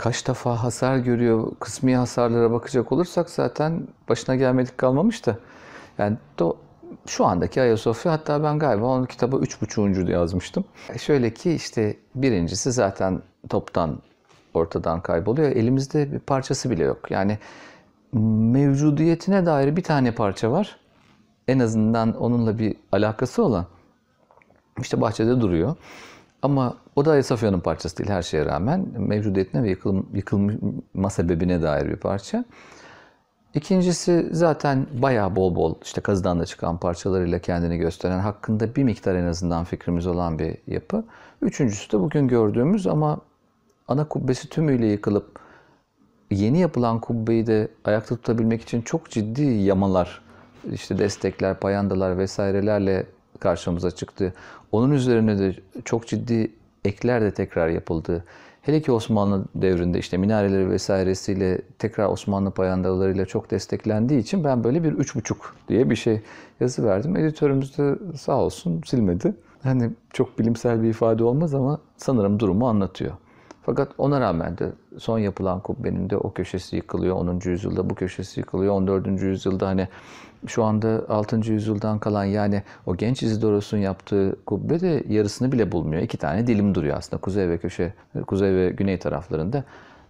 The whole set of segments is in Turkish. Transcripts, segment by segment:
kaç defa hasar görüyor, kısmi hasarlara bakacak olursak zaten başına gelmedik kalmamış da. Yani do, şu andaki Ayasofya hatta ben galiba onun kitabı üç buçuğuncu yazmıştım. E şöyle ki işte birincisi zaten toptan ortadan kayboluyor. Elimizde bir parçası bile yok. Yani mevcudiyetine dair bir tane parça var. En azından onunla bir alakası olan. İşte bahçede duruyor. Ama o da Ayasofya'nın parçası değil her şeye rağmen. Mevcudiyetine ve yıkılma, yıkılma sebebine dair bir parça. İkincisi zaten bayağı bol bol işte kazıdan da çıkan parçalarıyla kendini gösteren, hakkında bir miktar en azından fikrimiz olan bir yapı. Üçüncüsü de bugün gördüğümüz ama ana kubbesi tümüyle yıkılıp yeni yapılan kubbeyi de ayakta tutabilmek için çok ciddi yamalar, işte destekler, payandalar vesairelerle karşımıza çıktı. Onun üzerine de çok ciddi ekler de tekrar yapıldı. Hele ki Osmanlı devrinde işte minareleri vesairesiyle tekrar Osmanlı payandalarıyla çok desteklendiği için ben böyle bir üç buçuk diye bir şey yazı verdim. Editörümüz de sağ olsun silmedi. Hani çok bilimsel bir ifade olmaz ama sanırım durumu anlatıyor. Fakat ona rağmen de son yapılan kubbenin de o köşesi yıkılıyor. 10. yüzyılda bu köşesi yıkılıyor. 14. yüzyılda hani şu anda 6. yüzyıldan kalan yani o genç İzidoros'un yaptığı kubbe de yarısını bile bulmuyor. İki tane dilim duruyor aslında kuzey ve köşe, kuzey ve güney taraflarında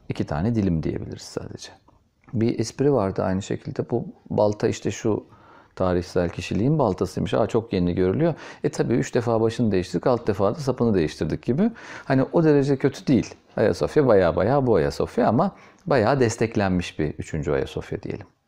iki tane dilim diyebiliriz sadece. Bir espri vardı aynı şekilde. Bu balta işte şu tarihsel kişiliğin baltasıymış. Aa çok yeni görülüyor. E tabii üç defa başını değiştirdik, alt defa da sapını değiştirdik gibi. Hani o derece kötü değil. Ayasofya baya baya bu Ayasofya ama bayağı desteklenmiş bir üçüncü Ayasofya diyelim.